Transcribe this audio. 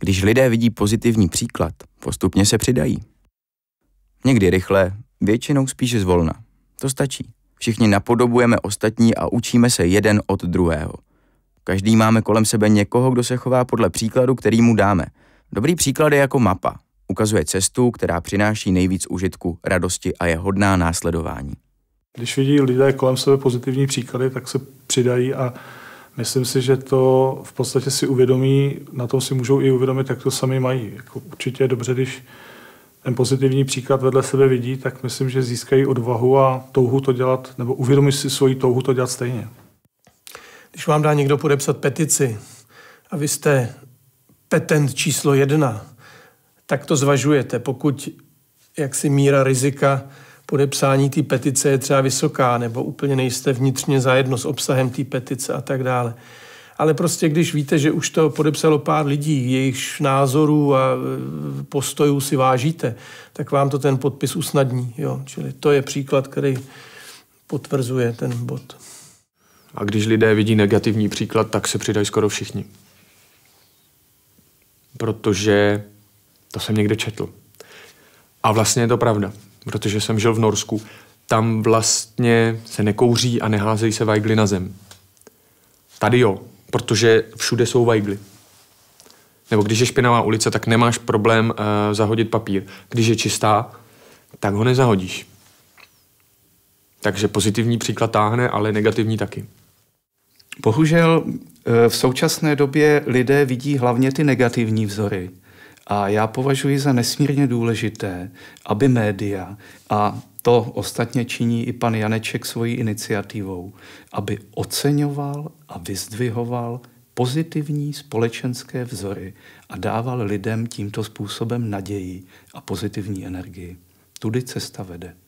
Když lidé vidí pozitivní příklad, postupně se přidají. Někdy rychle, většinou spíše zvolna. To stačí. Všichni napodobujeme ostatní a učíme se jeden od druhého. Každý máme kolem sebe někoho, kdo se chová podle příkladu, který mu dáme. Dobrý příklad je jako mapa. Ukazuje cestu, která přináší nejvíc užitku, radosti a je hodná následování. Když vidí lidé kolem sebe pozitivní příklady, tak se přidají a myslím si, že to v podstatě si uvědomí, na tom si můžou i uvědomit, jak to sami mají. Jako určitě je dobře, když ten pozitivní příklad vedle sebe vidí, tak myslím, že získají odvahu a touhu to dělat, nebo uvědomí si svoji touhu to dělat stejně. Když vám dá někdo podepsat petici a vy jste petent číslo jedna, tak to zvažujete. Pokud jak si míra rizika podepsání té petice je třeba vysoká, nebo úplně nejste vnitřně zajedno s obsahem té petice a tak dále. Ale prostě když víte, že už to podepsalo pár lidí, jejichž názorů a e, postojů si vážíte, tak vám to ten podpis usnadní. Jo? Čili to je příklad, který potvrzuje ten bod. A když lidé vidí negativní příklad, tak se přidají skoro všichni. Protože to jsem někde četl. A vlastně je to pravda protože jsem žil v Norsku, tam vlastně se nekouří a neházejí se vajgly na zem. Tady jo, protože všude jsou vajgly. Nebo když je špinavá ulice, tak nemáš problém uh, zahodit papír. Když je čistá, tak ho nezahodíš. Takže pozitivní příklad táhne, ale negativní taky. Bohužel eh, v současné době lidé vidí hlavně ty negativní vzory. A já považuji za nesmírně důležité, aby média, a to ostatně činí i pan Janeček svojí iniciativou, aby oceňoval a vyzdvihoval pozitivní společenské vzory a dával lidem tímto způsobem naději a pozitivní energii. Tudy cesta vede.